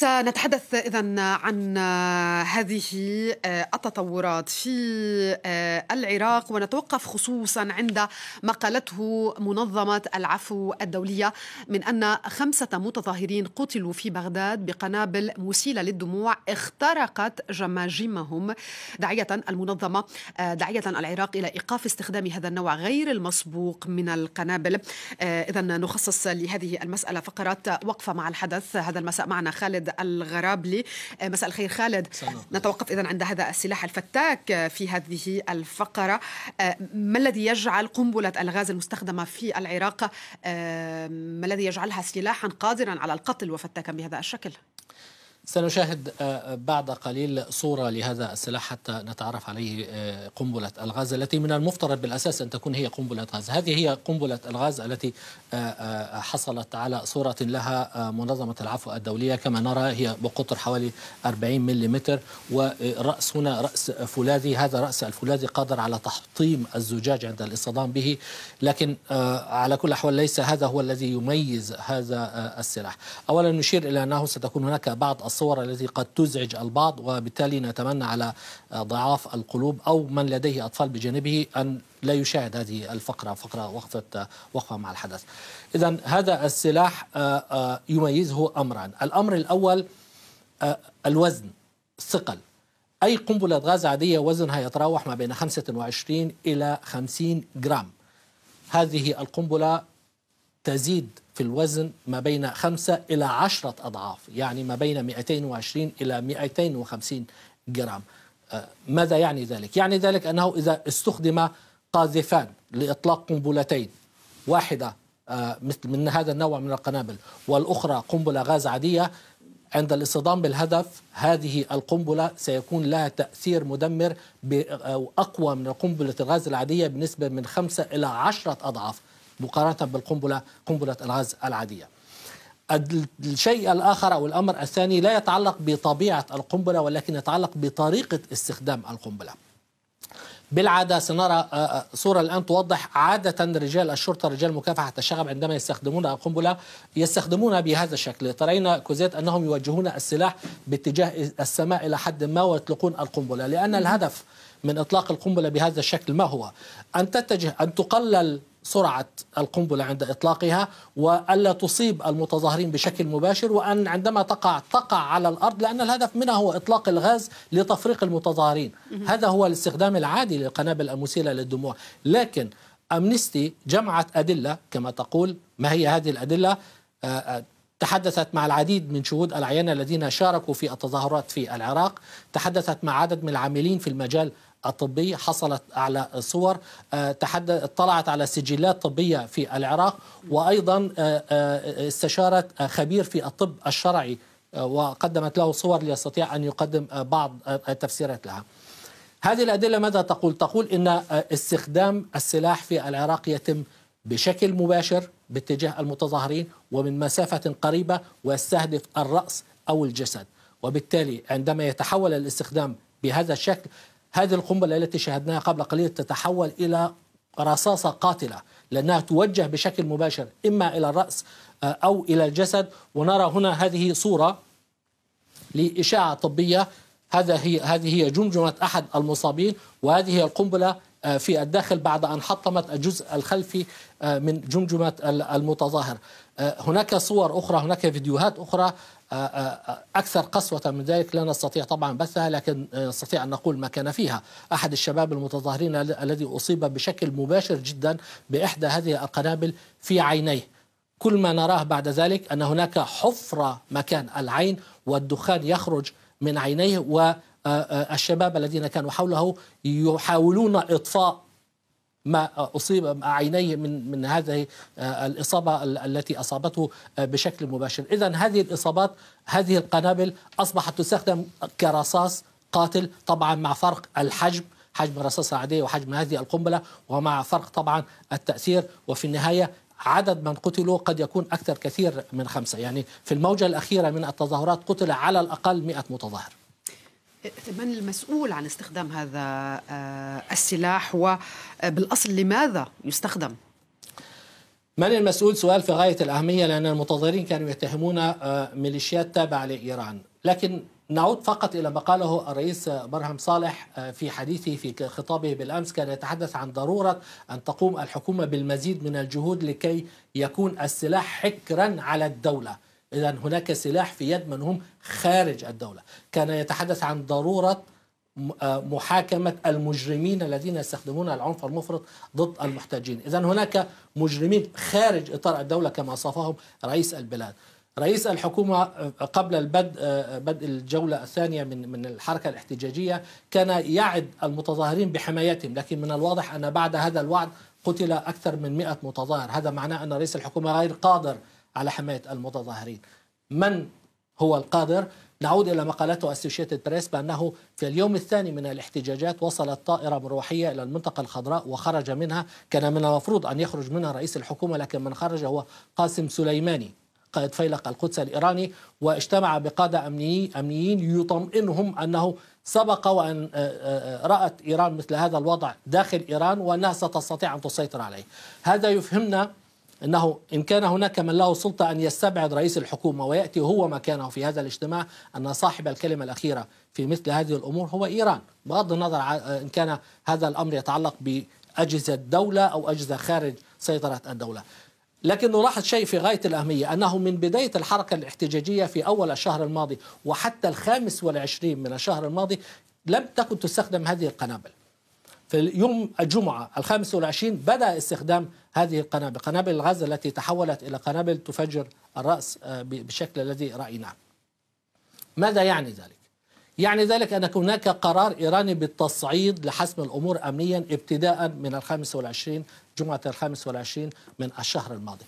سنتحدث اذا عن هذه آه، التطورات في آه، العراق ونتوقف خصوصا عند ما قالته منظمه العفو الدوليه من ان خمسه متظاهرين قتلوا في بغداد بقنابل مسيله للدموع اخترقت جماجمهم داعيه المنظمه آه، داعيه العراق الى ايقاف استخدام هذا النوع غير المسبوق من القنابل اذا نخصص لهذه المساله فقرات وقفه مع الحدث هذا المساء معنا خالد الغرابلي آه، مساء الخير خالد سلام. نتوقف إذا عند هذا السلاح الفتاك آه، في هذه الفقرة آه، ما الذي يجعل قنبلة الغاز المستخدمة في العراق ما الذي يجعلها سلاحا قادرا على القتل وفتاكا بهذا الشكل؟ سنشاهد آه، آه، بعد قليل صورة لهذا السلاح حتى نتعرف عليه آه، قنبلة الغاز التي من المفترض بالأساس أن تكون هي قنبلة غاز هذه هي قنبلة الغاز التي حصلت على صورة لها منظمة العفو الدولية كما نرى هي بقطر حوالي 40 ملم ورأس هنا رأس فولاذي هذا رأس الفولاذي قادر على تحطيم الزجاج عند الاصطدام به لكن على كل أحوال ليس هذا هو الذي يميز هذا السلاح أولا نشير إلى أنه ستكون هناك بعض الص الصور التي قد تزعج البعض وبالتالي نتمنى على ضعاف القلوب أو من لديه أطفال بجانبه أن لا يشاهد هذه الفقرة فقرة وقفة وقفة مع الحدث إذا هذا السلاح آه، آه، يميزه أمرا الأمر الأول آه، الوزن الثقل أي قنبلة غاز عادية وزنها يتراوح ما بين 25 إلى 50 جرام هذه القنبلة تزيد في الوزن ما بين 5 إلى 10 أضعاف يعني ما بين 220 إلى 250 جرام آه، ماذا يعني ذلك؟ يعني ذلك أنه إذا استخدم قاذفان لإطلاق قنبلتين واحدة آه، مثل من هذا النوع من القنابل والأخرى قنبلة غاز عادية عند الاصطدام بالهدف هذه القنبلة سيكون لها تأثير مدمر أو آه، أقوى من قنبلة الغاز العادية بنسبة من 5 إلى 10 أضعاف مقارنة بالقنبلة قنبلة الغاز العادية الشيء الآخر أو الأمر الثاني لا يتعلق بطبيعة القنبلة ولكن يتعلق بطريقة استخدام القنبلة بالعاده سنرى صوره الان توضح عاده رجال الشرطه رجال مكافحه الشغب عندما يستخدمون القنبله يستخدمونها بهذا الشكل ترين كوزيت انهم يوجهون السلاح باتجاه السماء الى حد ما ويطلقون القنبله لان الهدف من اطلاق القنبله بهذا الشكل ما هو؟ ان تتجه ان تقلل سرعة القنبلة عند إطلاقها وألا تصيب المتظاهرين بشكل مباشر وأن عندما تقع تقع على الأرض لأن الهدف منها هو إطلاق الغاز لتفريق المتظاهرين هذا هو الاستخدام العادي للقنابل المسيلة للدموع لكن أمنستي جمعت أدلة كما تقول ما هي هذه الأدلة آه، آه، تحدثت مع العديد من شهود العيان الذين شاركوا في التظاهرات في العراق تحدثت مع عدد من العاملين في المجال الطبي حصلت على صور آه، اطلعت على سجلات طبية في العراق وأيضا آه، آه، استشارت خبير في الطب الشرعي وقدمت له صور ليستطيع أن يقدم بعض التفسيرات لها هذه الأدلة ماذا تقول؟ تقول أن استخدام السلاح في العراق يتم بشكل مباشر باتجاه المتظاهرين ومن مسافة قريبة ويستهدف الرأس أو الجسد وبالتالي عندما يتحول الاستخدام بهذا الشكل هذه القنبلة التي شاهدناها قبل قليل تتحول إلى رصاصة قاتلة لأنها توجه بشكل مباشر إما إلى الرأس آه، أو إلى الجسد ونرى هنا هذه صورة لإشاعة طبية هذا هي هذه هي جمجمة أحد المصابين وهذه هي القنبلة آه، في الداخل بعد أن حطمت الجزء الخلفي آه، من جمجمة المتظاهر آه، هناك صور أخرى هناك فيديوهات أخرى أكثر قسوة من ذلك لا نستطيع طبعا بثها لكن نستطيع أن نقول ما كان فيها أحد الشباب المتظاهرين الذي أصيب بشكل مباشر جدا بإحدى هذه القنابل في عينيه كل ما نراه بعد ذلك أن هناك حفرة مكان العين والدخان يخرج من عينيه و آه، آه، الشباب الذين كانوا حوله يحاولون إطفاء ما أصيب عيني من من هذه آه، الإصابة التي أصابته بشكل مباشر إذا هذه الإصابات هذه القنابل أصبحت تستخدم كرصاص قاتل طبعا مع فرق الحجم حجم الرصاصة العادية وحجم هذه القنبلة ومع فرق طبعا التأثير وفي النهاية عدد من قتلوا قد يكون أكثر كثير من خمسة يعني في الموجة الأخيرة من التظاهرات قتل على الأقل 100 متظاهر من المسؤول عن استخدام هذا آه، السلاح وبالاصل آه، لماذا يستخدم؟ من المسؤول سؤال في غايه الاهميه لان المتظاهرين كانوا يتهمون آه، ميليشيات تابعه لايران، لكن نعود فقط إلى ما قاله الرئيس برهم صالح في حديثه في خطابه بالأمس كان يتحدث عن ضرورة أن تقوم الحكومة بالمزيد من الجهود لكي يكون السلاح حكرا على الدولة إذا هناك سلاح في يد من هم خارج الدولة كان يتحدث عن ضرورة آه، محاكمة المجرمين الذين يستخدمون العنف المفرط ضد المحتجين إذا هناك مجرمين خارج إطار الدولة كما وصفهم رئيس البلاد رئيس الحكومة آه، قبل البدء آه، بدء الجولة الثانية من من الحركة الاحتجاجية كان يعد المتظاهرين بحمايتهم لكن من الواضح أن بعد هذا الوعد قتل أكثر من 100 متظاهر هذا معناه أن رئيس الحكومة غير قادر على حماية المتظاهرين من هو القادر نعود إلى مقالته أسوشيتد بريس بأنه في اليوم الثاني من الاحتجاجات وصلت طائرة مروحية إلى المنطقة الخضراء وخرج منها كان من المفروض أن يخرج منها رئيس الحكومة لكن من خرج هو قاسم سليماني قائد فيلق القدس الإيراني واجتمع بقادة أمنيين يطمئنهم أنه سبق وأن آه، آه، آه، رأت إيران مثل هذا الوضع داخل إيران وأنها ستستطيع أن تسيطر عليه هذا يفهمنا أنه إن كان هناك من له سلطة أن يستبعد رئيس الحكومة ويأتي هو مكانه في هذا الاجتماع أن صاحب الكلمة الأخيرة في مثل هذه الأمور هو إيران بغض النظر إن كان هذا الأمر يتعلق بأجهزة دولة أو أجهزة خارج سيطرة الدولة لكن نلاحظ شيء في غاية الأهمية أنه من بداية الحركة الاحتجاجية في أول الشهر الماضي وحتى الخامس والعشرين من الشهر الماضي لم تكن تستخدم هذه القنابل في يوم الجمعة الخامس والعشرين بدأ استخدام هذه القنابل قنابل الغاز التي تحولت إلى قنابل تفجر الرأس آه، بالشكل الذي رأيناه ماذا يعني ذلك؟ يعني ذلك أن هناك قرار إيراني بالتصعيد لحسم الأمور أمنيا ابتداء من الخامس والعشرين جمعة الخامس والعشرين من الشهر الماضي